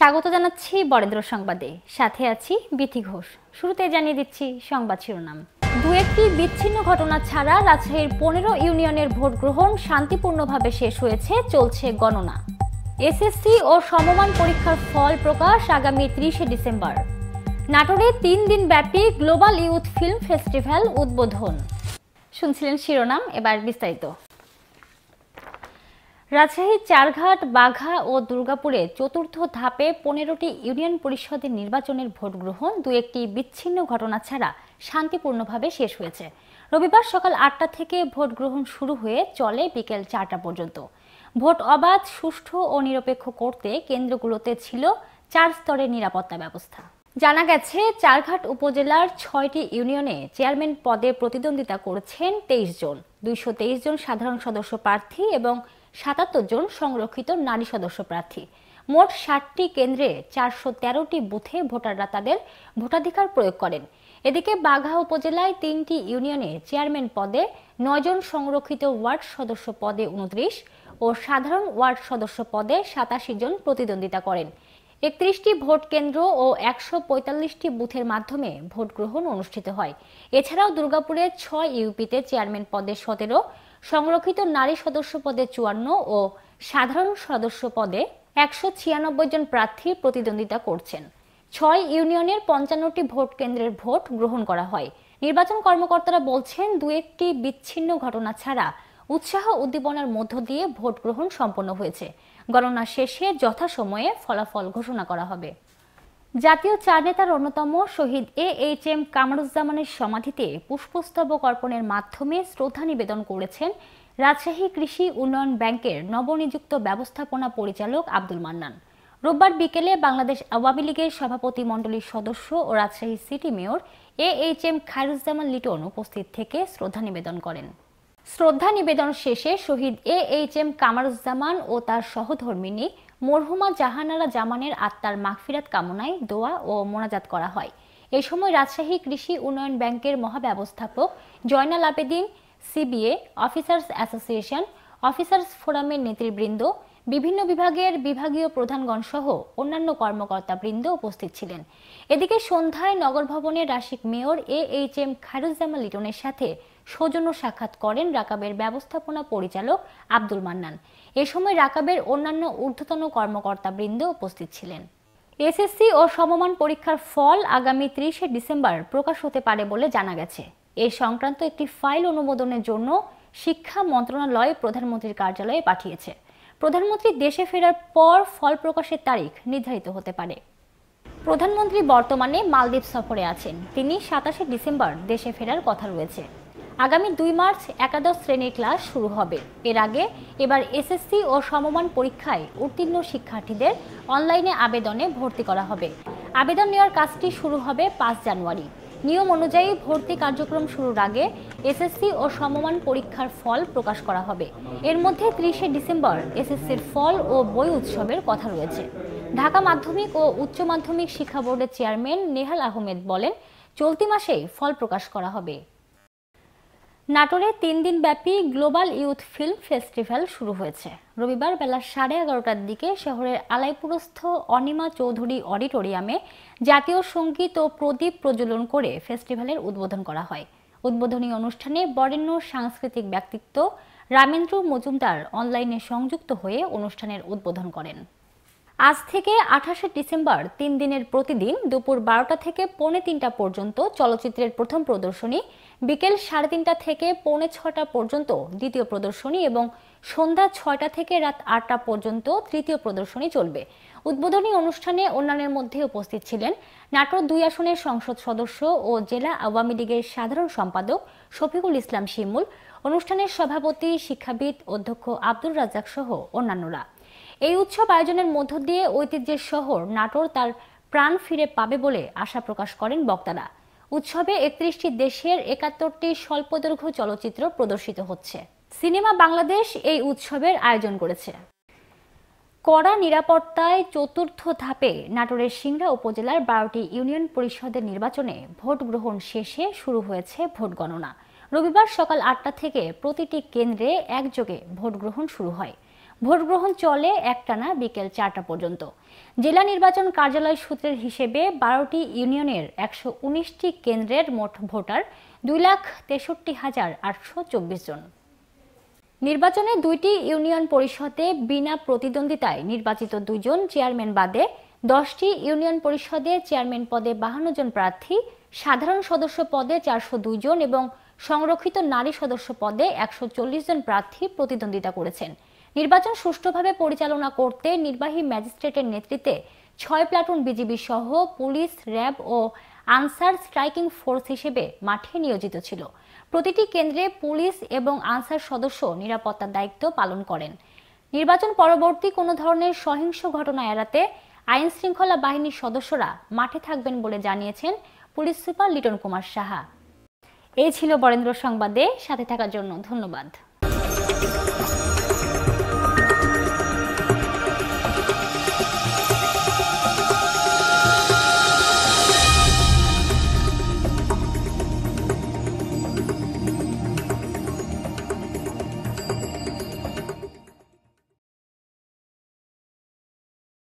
স্বাগত জানাচ্ছি বরেন্দ্র সংবাদে সাথে আছি বিথি ঘোষ শুরুতে জানিয়ে দিচ্ছি সংবাদ শিরোনাম দু একটি বিচ্ছিন্ন ঘটনা ছাড়া রাজশাহীর পনেরো ইউনিয়নের ভোট গ্রহণ শান্তিপূর্ণভাবে শেষ হয়েছে চলছে গণনা এসএসসি ও সমমান পরীক্ষার ফল প্রকাশ আগামী ত্রিশে ডিসেম্বর নাটোরে তিন দিন ব্যাপী গ্লোবাল ইউথ ফিল্ম ফেস্টিভ্যাল উদ্বোধন শুনছিলেন শিরোনাম এবার বিস্তারিত রাজশাহী চারঘাট বাঘা ও দুর্গাপুরে চতুর্থ ধাপে পনেরোটি ইউনিয়ন পরিষদের নির্বাচনের ভোট গ্রহণ দু একটি বিচ্ছিন্ন ঘটনা ছাড়া শান্তিপূর্ণভাবে শেষ হয়েছে রবিবার সকাল আটটা থেকে ভোট গ্রহণ শুরু হয়ে চলে বিকেল চারটা পর্যন্ত ভোট অবাধ সুষ্ঠু ও নিরপেক্ষ করতে কেন্দ্রগুলোতে ছিল চার স্তরের নিরাপত্তা ব্যবস্থা জানা গেছে চারঘাট উপজেলার ছয়টি ইউনিয়নে চেয়ারম্যান পদে প্রতিদ্বন্দ্বিতা করেছেন তেইশ জন দুইশো জন সাধারণ সদস্য প্রার্থী এবং সাতাত্তর জন সংরক্ষিত নারী সদস্য প্রার্থী মোট ষাটটি কেন্দ্রে চারশো তেরোটি বুথে ভোটাররা তাদের ভোটাধিকার প্রয়োগ করেন এদিকে বাঘা উপজেলায় তিনটি ইউনিয়নে চেয়ারম্যান পদে নয়জন সংরক্ষিত ওয়ার্ড সদস্য পদে উনত্রিশ ও সাধারণ ওয়ার্ড সদস্য পদে সাতাশি জন প্রতিদ্বন্দ্বিতা করেন একত্রিশটি ভোট কেন্দ্র ও একশো পঁয়তাল্লিশটি বুথের মাধ্যমে ভোট গ্রহণ অনুষ্ঠিত হয় এছাড়াও দুর্গাপুরে ছয় ইউপিতে চেয়ারম্যান পদে সতেরো সংরক্ষিত নারী সদস্য পদে চুয়ান্ন ও সাধারণ সদস্য পদে একশো ছিয়ানব্বই জন প্রার্থী প্রতিদ্বন্দ্বিতা করছেন ছয় ইউনিয়নের পঞ্চান্নটি ভোট কেন্দ্রের ভোট গ্রহণ করা হয় নির্বাচন কর্মকর্তারা বলছেন দু একটি বিচ্ছিন্ন ঘটনা ছাড়া উৎসাহ উদ্দীপনার মধ্য দিয়ে ভোট গ্রহণ সম্পন্ন হয়েছে গণনা শেষে যথাসময়ে ফলাফল ঘোষণা করা হবে জাতীয় চার নেতার অন্যতম শহীদ এ এইচ এম কামরুজ্জামানের সমাধিতে পুষ্পস্তবক অর্পণের মাধ্যমে শ্রদ্ধা নিবেদন করেছেন রাজশাহী কৃষি উন্নয়ন ব্যাংকের নবনিযুক্ত ব্যবস্থাপনা পরিচালক আব্দুল মান্নান রোববার বিকেলে বাংলাদেশ আওয়ামী লীগের সভাপতি মণ্ডলীর সদস্য ও Rajshahi city mayor A H M Khairuzzaman Liton উপস্থিত থেকে শ্রদ্ধা নিবেদন করেন শ্রদ্ধা নিবেদন শেষে শহীদ এ এইচ এম কামারুজ্জামান ও তার সহধর্মিনী মরহুমা জাহানারা জামানের আত্মার মাগফিরাত কামনায় দোয়া ও মোনাজাত করা হয় এ সময় রাজশাহী কৃষি উন্নয়ন ব্যাংকের মহাব্যবস্থাপক Joynal Abedin CBA officers association officers ফোরামের নেতৃবৃন্দ বিভিন্ন বিভাগের বিভাগীয় প্রধানগণ সহ অন্যান্য কর্মকর্তাবৃন্দ উপস্থিত ছিলেন এদিকে সন্ধ্যায় নগর ভবনের রাশিক mayor A H M Khairuzzaman লিটনের সাথে সৌজন্য সাক্ষাৎ করেন রাকাবের ব্যবস্থাপনা পরিচালক আব্দুল মান্নান এ সময় রাকাবের অন্যান্য ঊর্ধ্বতন কর্মকর্তাবৃন্দ উপস্থিত ছিলেন এসএসসি ও সমমান পরীক্ষার ফল আগামী ত্রিশে ডিসেম্বর প্রকাশ হতে পারে বলে জানা গেছে এ সংক্রান্ত একটি ফাইল অনুমোদনের জন্য শিক্ষা মন্ত্রণালয় প্রধানমন্ত্রীর কার্যালয়ে পাঠিয়েছে প্রধানমন্ত্রী দেশে ফেরার পর ফল প্রকাশের তারিখ নির্ধারিত হতে পারে প্রধানমন্ত্রী বর্তমানে মালদ্বীপ সফরে আছেন তিনি সাতাশে ডিসেম্বর দেশে ফেরার কথা রয়েছে আগামী দুই মার্চ একাদশ শ্রেণীর ক্লাস শুরু হবে এর আগে এবার এসএসসি ও সমমান পরীক্ষায় উত্তীর্ণ শিক্ষার্থীদের অনলাইনে আবেদনে ভর্তি করা হবে আবেদন নেওয়ার কাজটি শুরু হবে পাঁচ জানুয়ারি নিয়ম অনুযায়ী ভর্তি কার্যক্রম শুরুর আগে এসএসসি ও সমমান পরীক্ষার ফল প্রকাশ করা হবে এর মধ্যে ত্রিশে ডিসেম্বর এসএসসির ফল ও বই উৎসবের কথা রয়েছে ঢাকা মাধ্যমিক ও উচ্চ মাধ্যমিক শিক্ষা বোর্ডের চেয়ারম্যান নেহাল আহমেদ বলেন চলতি মাসেই ফল প্রকাশ করা হবে নাটোরে তিন দিন ব্যাপী গ্লোবাল ইউথ ফিল্ম ফেস্টিভ্যাল শুরু হয়েছে রবিবার বেলা সাড়ে এগারোটার দিকে শহরের আলাইপুরস্থ অনিমা চৌধুরী অডিটোরিয়ামে জাতীয় সঙ্গীত ও প্রদীপ প্রজ্বলন করে ফেস্টিভ্যালের উদ্বোধন করা হয় উদ্বোধনী অনুষ্ঠানে বরেণ্য সাংস্কৃতিক ব্যক্তিত্ব রামেন্দ্র মজুমদার অনলাইনে সংযুক্ত হয়ে অনুষ্ঠানের উদ্বোধন করেন আজ থেকে আঠাশে ডিসেম্বর তিন দিনের প্রতিদিন দুপুর বারোটা থেকে পৌনে তিনটা পর্যন্ত চলচ্চিত্রের প্রথম প্রদর্শনী বিকেল সাড়ে তিনটা থেকে পৌনে ছটা পর্যন্ত দ্বিতীয় প্রদর্শনী এবং সন্ধ্যা ছয়টা থেকে রাত আটটা পর্যন্ত তৃতীয় প্রদর্শনী চলবে উদ্বোধনী অনুষ্ঠানে অন্যান্যের মধ্যে উপস্থিত ছিলেন নাটোর দুই আসনের সংসদ সদস্য ও জেলা আওয়ামী লীগের সাধারণ সম্পাদক শফিকুল ইসলাম শিমুল অনুষ্ঠানের সভাপতি শিক্ষাবিদ অধ্যক্ষ আব্দুর রাজাক সহ অন্যান্যরা এই উৎসব আয়োজনের মধ্য দিয়ে ঐতিহ্যের শহর নাটোর তার প্রাণ ফিরে পাবে বলে আশা প্রকাশ করেন বক্তারা উৎসবে একত্রিশটি দেশের একাত্তরটি স্বল্পদৈর্ঘ্য চলচ্চিত্র প্রদর্শিত হচ্ছে সিনেমা বাংলাদেশ এই উৎসবের আয়োজন করেছে কড়া নিরাপত্তায় চতুর্থ ধাপে নাটোরের সিংড়া উপজেলার বারোটি ইউনিয়ন পরিষদের নির্বাচনে ভোট গ্রহণ শেষে শুরু হয়েছে ভোট গণনা রবিবার সকাল আটটা থেকে প্রতিটি কেন্দ্রে একযোগে ভোট গ্রহণ শুরু হয় ভোটগ্রহণ চলে একটানা বিকেল চারটা পর্যন্ত জেলা নির্বাচন কার্যালয় সূত্রের হিসেবে বারোটি ইউনিয়নের একশো উনিশটি কেন্দ্রের মোট ভোটার দুই লাখ তেষট্টি হাজার আটশো চব্বিশ জন নির্বাচনে দুইটি ইউনিয়ন পরিষদে বিনা প্রতিদ্বন্দ্বিতায় নির্বাচিত দুজন চেয়ারম্যান বাদে দশটি ইউনিয়ন পরিষদে চেয়ারম্যান পদে বাহান্ন জন প্রার্থী সাধারণ সদস্য পদে চারশো জন এবং সংরক্ষিত নারী সদস্য পদে একশো জন প্রার্থী প্রতিদ্বন্দ্বিতা করেছেন নির্বাচন সুষ্ঠুভাবে পরিচালনা করতে নির্বাহী ম্যাজিস্ট্রেটের নেতৃত্বে ছয় প্লাটুন বিজিবি সহ পুলিশ র্যাব ও আনসার স্ট্রাইকিং ফোর্স হিসেবে মাঠে নিয়োজিত ছিল প্রতিটি কেন্দ্রে পুলিশ এবং আনসার সদস্য নিরাপত্তার দায়িত্ব পালন করেন নির্বাচন পরবর্তী কোনো ধরনের সহিংস ঘটনা এড়াতে আইন শৃঙ্খলা বাহিনীর সদস্যরা মাঠে থাকবেন বলে জানিয়েছেন পুলিশ সুপার লিটন কুমার সাহা এই ছিল বরেন্দ্র সংবাদে সাথে থাকার জন্য ধন্যবাদ